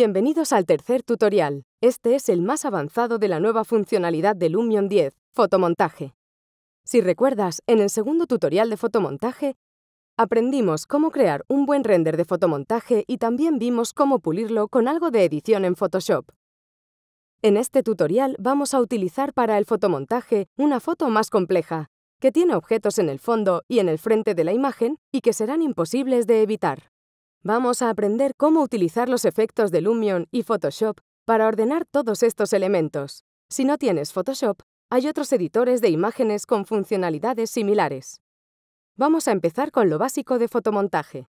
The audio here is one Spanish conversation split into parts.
Bienvenidos al tercer tutorial. Este es el más avanzado de la nueva funcionalidad de Lumion 10, fotomontaje. Si recuerdas, en el segundo tutorial de fotomontaje, aprendimos cómo crear un buen render de fotomontaje y también vimos cómo pulirlo con algo de edición en Photoshop. En este tutorial vamos a utilizar para el fotomontaje una foto más compleja, que tiene objetos en el fondo y en el frente de la imagen y que serán imposibles de evitar. Vamos a aprender cómo utilizar los efectos de Lumion y Photoshop para ordenar todos estos elementos. Si no tienes Photoshop, hay otros editores de imágenes con funcionalidades similares. Vamos a empezar con lo básico de fotomontaje.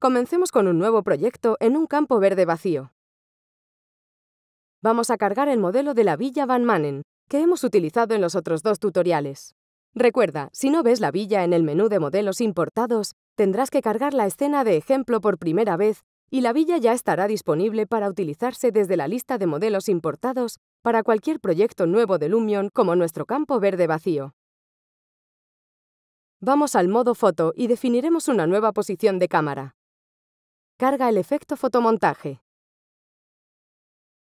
Comencemos con un nuevo proyecto en un campo verde vacío. Vamos a cargar el modelo de la Villa Van Manen, que hemos utilizado en los otros dos tutoriales. Recuerda, si no ves la villa en el menú de modelos importados, Tendrás que cargar la escena de ejemplo por primera vez y la villa ya estará disponible para utilizarse desde la lista de modelos importados para cualquier proyecto nuevo de Lumion como nuestro campo verde vacío. Vamos al modo foto y definiremos una nueva posición de cámara. Carga el efecto fotomontaje.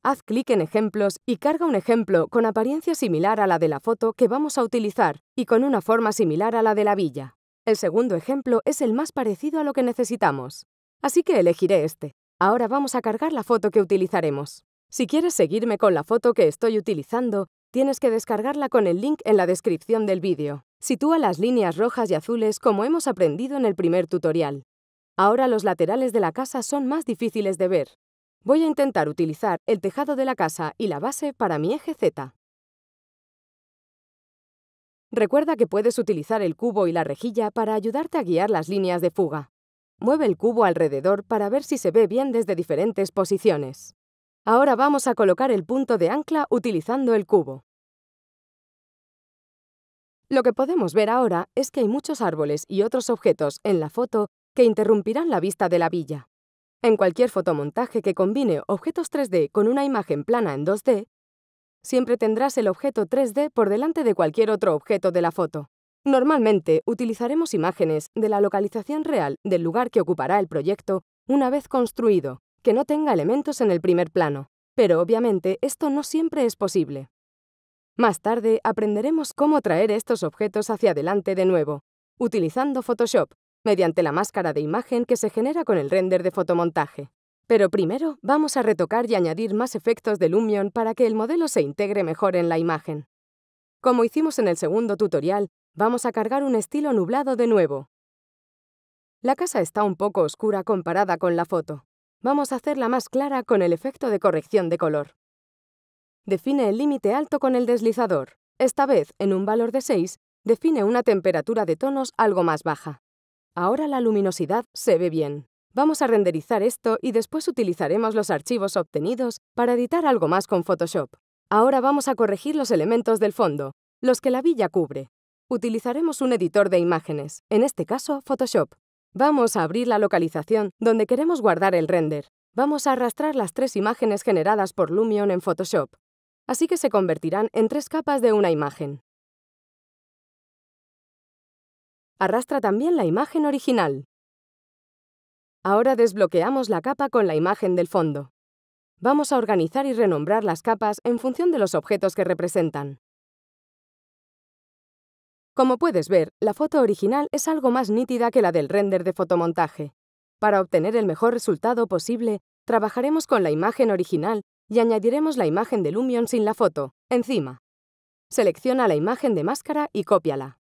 Haz clic en Ejemplos y carga un ejemplo con apariencia similar a la de la foto que vamos a utilizar y con una forma similar a la de la villa. El segundo ejemplo es el más parecido a lo que necesitamos. Así que elegiré este. Ahora vamos a cargar la foto que utilizaremos. Si quieres seguirme con la foto que estoy utilizando, tienes que descargarla con el link en la descripción del vídeo. Sitúa las líneas rojas y azules como hemos aprendido en el primer tutorial. Ahora los laterales de la casa son más difíciles de ver. Voy a intentar utilizar el tejado de la casa y la base para mi eje Z. Recuerda que puedes utilizar el cubo y la rejilla para ayudarte a guiar las líneas de fuga. Mueve el cubo alrededor para ver si se ve bien desde diferentes posiciones. Ahora vamos a colocar el punto de ancla utilizando el cubo. Lo que podemos ver ahora es que hay muchos árboles y otros objetos en la foto que interrumpirán la vista de la villa. En cualquier fotomontaje que combine objetos 3D con una imagen plana en 2D, siempre tendrás el objeto 3D por delante de cualquier otro objeto de la foto. Normalmente utilizaremos imágenes de la localización real del lugar que ocupará el proyecto una vez construido, que no tenga elementos en el primer plano, pero obviamente esto no siempre es posible. Más tarde aprenderemos cómo traer estos objetos hacia adelante de nuevo, utilizando Photoshop, mediante la máscara de imagen que se genera con el render de fotomontaje. Pero primero vamos a retocar y añadir más efectos de Lumion para que el modelo se integre mejor en la imagen. Como hicimos en el segundo tutorial, vamos a cargar un estilo nublado de nuevo. La casa está un poco oscura comparada con la foto. Vamos a hacerla más clara con el efecto de corrección de color. Define el límite alto con el deslizador. Esta vez, en un valor de 6, define una temperatura de tonos algo más baja. Ahora la luminosidad se ve bien. Vamos a renderizar esto y después utilizaremos los archivos obtenidos para editar algo más con Photoshop. Ahora vamos a corregir los elementos del fondo, los que la villa cubre. Utilizaremos un editor de imágenes, en este caso Photoshop. Vamos a abrir la localización donde queremos guardar el render. Vamos a arrastrar las tres imágenes generadas por Lumion en Photoshop. Así que se convertirán en tres capas de una imagen. Arrastra también la imagen original. Ahora desbloqueamos la capa con la imagen del fondo. Vamos a organizar y renombrar las capas en función de los objetos que representan. Como puedes ver, la foto original es algo más nítida que la del render de fotomontaje. Para obtener el mejor resultado posible, trabajaremos con la imagen original y añadiremos la imagen de Lumion sin la foto, encima. Selecciona la imagen de máscara y cópiala.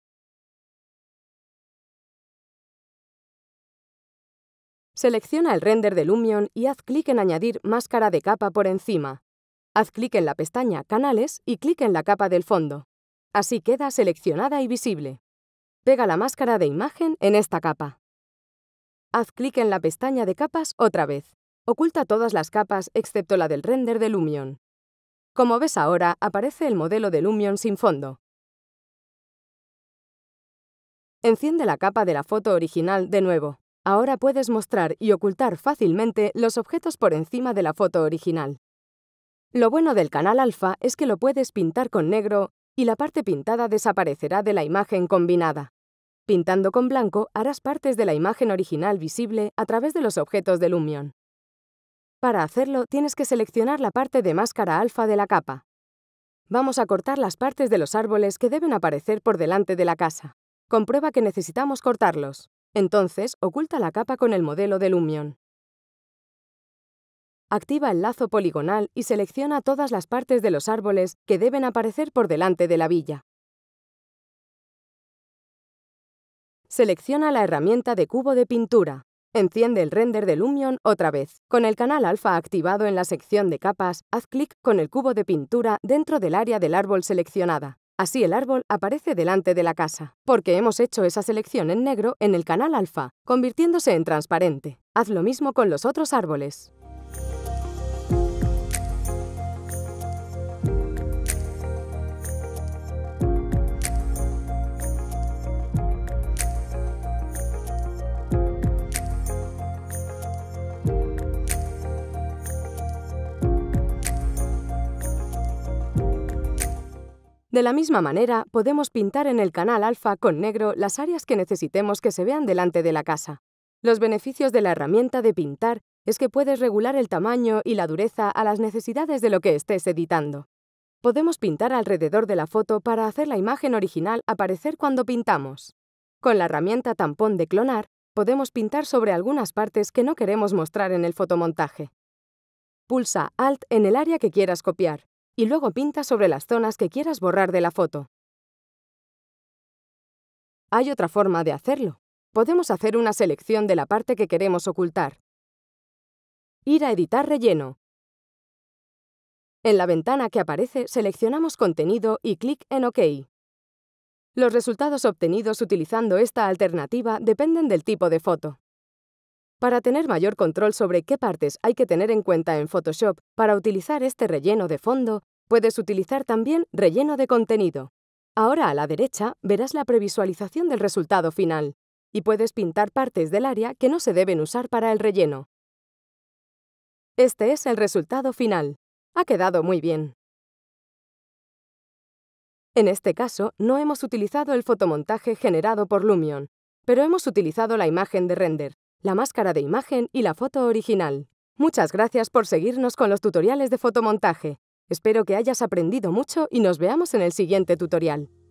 Selecciona el render de Lumion y haz clic en Añadir máscara de capa por encima. Haz clic en la pestaña Canales y clic en la capa del fondo. Así queda seleccionada y visible. Pega la máscara de imagen en esta capa. Haz clic en la pestaña de capas otra vez. Oculta todas las capas excepto la del render de Lumion. Como ves ahora, aparece el modelo de Lumion sin fondo. Enciende la capa de la foto original de nuevo. Ahora puedes mostrar y ocultar fácilmente los objetos por encima de la foto original. Lo bueno del canal alfa es que lo puedes pintar con negro y la parte pintada desaparecerá de la imagen combinada. Pintando con blanco harás partes de la imagen original visible a través de los objetos de Lumion. Para hacerlo tienes que seleccionar la parte de máscara alfa de la capa. Vamos a cortar las partes de los árboles que deben aparecer por delante de la casa. Comprueba que necesitamos cortarlos. Entonces, oculta la capa con el modelo de Lumion. Activa el lazo poligonal y selecciona todas las partes de los árboles que deben aparecer por delante de la villa. Selecciona la herramienta de cubo de pintura. Enciende el render de Lumion otra vez. Con el canal alfa activado en la sección de capas, haz clic con el cubo de pintura dentro del área del árbol seleccionada. Así el árbol aparece delante de la casa, porque hemos hecho esa selección en negro en el canal alfa, convirtiéndose en transparente. Haz lo mismo con los otros árboles. De la misma manera, podemos pintar en el canal alfa con negro las áreas que necesitemos que se vean delante de la casa. Los beneficios de la herramienta de pintar es que puedes regular el tamaño y la dureza a las necesidades de lo que estés editando. Podemos pintar alrededor de la foto para hacer la imagen original aparecer cuando pintamos. Con la herramienta tampón de clonar, podemos pintar sobre algunas partes que no queremos mostrar en el fotomontaje. Pulsa Alt en el área que quieras copiar y luego pinta sobre las zonas que quieras borrar de la foto. Hay otra forma de hacerlo. Podemos hacer una selección de la parte que queremos ocultar. Ir a Editar relleno. En la ventana que aparece, seleccionamos contenido y clic en OK. Los resultados obtenidos utilizando esta alternativa dependen del tipo de foto. Para tener mayor control sobre qué partes hay que tener en cuenta en Photoshop para utilizar este relleno de fondo, puedes utilizar también relleno de contenido. Ahora a la derecha verás la previsualización del resultado final y puedes pintar partes del área que no se deben usar para el relleno. Este es el resultado final. Ha quedado muy bien. En este caso, no hemos utilizado el fotomontaje generado por Lumion, pero hemos utilizado la imagen de render, la máscara de imagen y la foto original. Muchas gracias por seguirnos con los tutoriales de fotomontaje. Espero que hayas aprendido mucho y nos veamos en el siguiente tutorial.